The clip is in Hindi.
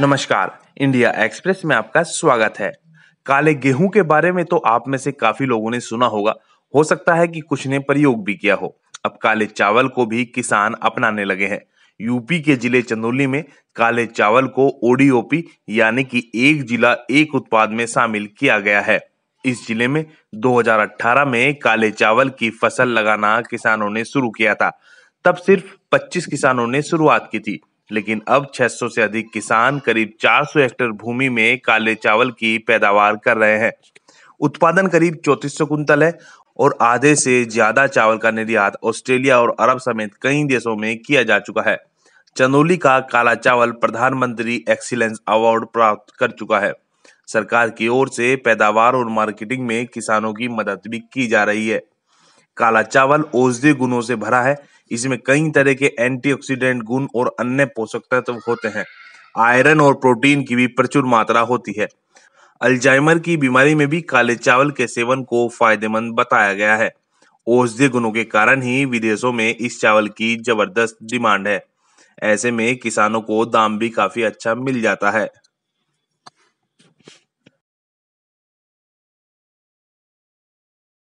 नमस्कार इंडिया एक्सप्रेस में आपका स्वागत है काले गेहूं के बारे में तो आप में से काफी लोगों ने सुना होगा हो सकता है कि कुछ ने प्रयोग भी किया हो अब काले चावल को भी किसान अपनाने लगे हैं यूपी के जिले चंदौली में काले चावल को ओडीओपी यानी कि एक जिला एक उत्पाद में शामिल किया गया है इस जिले में 2018 में काले चावल की फसल लगाना किसानों ने शुरू किया था तब सिर्फ 25 किसानों ने शुरुआत की थी लेकिन अब 600 से अधिक किसान करीब 400 हेक्टेयर भूमि में काले चावल की पैदावार कर रहे हैं उत्पादन करीब चौतीस सौ कुंतल है और आधे से ज्यादा चावल का निर्यात ऑस्ट्रेलिया और अरब समेत कई देशों में किया जा चुका है चंदोली का काला चावल प्रधानमंत्री एक्सीलेंस अवार्ड प्राप्त कर चुका है सरकार की ओर से पैदावार और मार्केटिंग में किसानों की मदद भी की जा रही है काला चावल औषधीय गुणों से भरा है इसमें कई तरह के एंटीऑक्सीडेंट गुण और अन्य पोषक तत्व होते हैं आयरन और प्रोटीन की भी प्रचुर मात्रा होती है अल्जाइमर की बीमारी में भी काले चावल के सेवन को फायदेमंद बताया गया है औषधीय गुणों के कारण ही विदेशों में इस चावल की जबरदस्त डिमांड है ऐसे में किसानों को दाम भी काफी अच्छा मिल जाता है